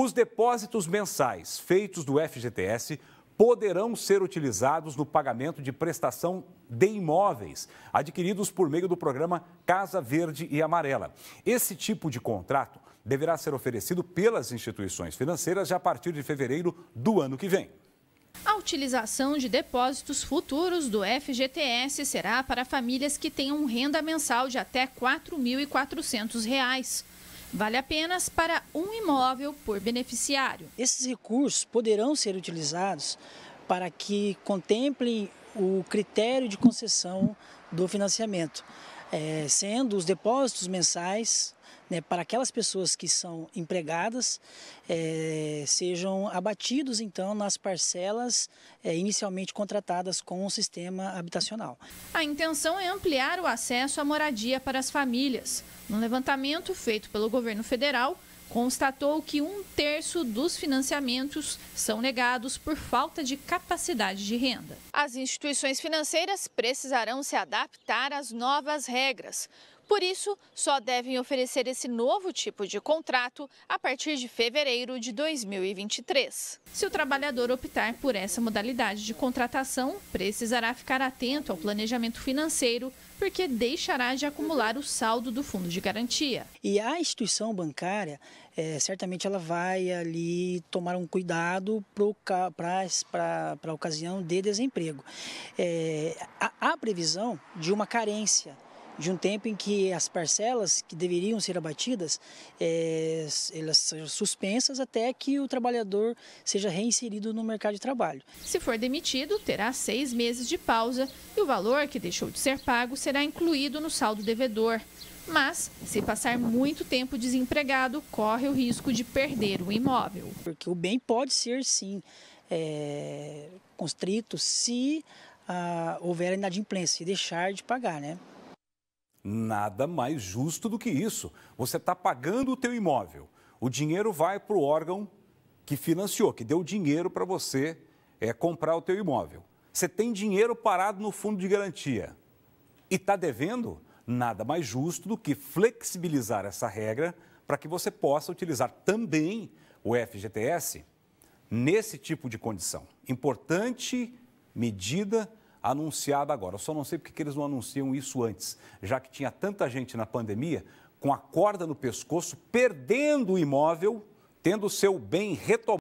Os depósitos mensais feitos do FGTS poderão ser utilizados no pagamento de prestação de imóveis adquiridos por meio do programa Casa Verde e Amarela. Esse tipo de contrato deverá ser oferecido pelas instituições financeiras já a partir de fevereiro do ano que vem. A utilização de depósitos futuros do FGTS será para famílias que tenham renda mensal de até R$ 4.400 vale apenas para um imóvel por beneficiário. Esses recursos poderão ser utilizados para que contemplem o critério de concessão do financiamento, eh, sendo os depósitos mensais né, para aquelas pessoas que são empregadas é, sejam abatidos então nas parcelas é, inicialmente contratadas com o sistema habitacional. A intenção é ampliar o acesso à moradia para as famílias. No levantamento feito pelo governo federal, constatou que um terço dos financiamentos são negados por falta de capacidade de renda. As instituições financeiras precisarão se adaptar às novas regras. Por isso, só devem oferecer esse novo tipo de contrato a partir de fevereiro de 2023. Se o trabalhador optar por essa modalidade de contratação, precisará ficar atento ao planejamento financeiro, porque deixará de acumular o saldo do fundo de garantia. E a instituição bancária, é, certamente ela vai ali tomar um cuidado para a ocasião de desemprego. É, há, há previsão de uma carência de um tempo em que as parcelas que deveriam ser abatidas, é, elas são suspensas até que o trabalhador seja reinserido no mercado de trabalho. Se for demitido, terá seis meses de pausa e o valor que deixou de ser pago será incluído no saldo devedor. Mas, se passar muito tempo desempregado, corre o risco de perder o imóvel. Porque o bem pode ser, sim, é, constrito se ah, houver inadimplência, se deixar de pagar, né? Nada mais justo do que isso. Você está pagando o teu imóvel. O dinheiro vai para o órgão que financiou, que deu dinheiro para você é, comprar o teu imóvel. Você tem dinheiro parado no fundo de garantia e está devendo? Nada mais justo do que flexibilizar essa regra para que você possa utilizar também o FGTS nesse tipo de condição. Importante medida anunciada agora. Eu só não sei porque que eles não anunciam isso antes, já que tinha tanta gente na pandemia com a corda no pescoço, perdendo o imóvel, tendo seu bem retomado.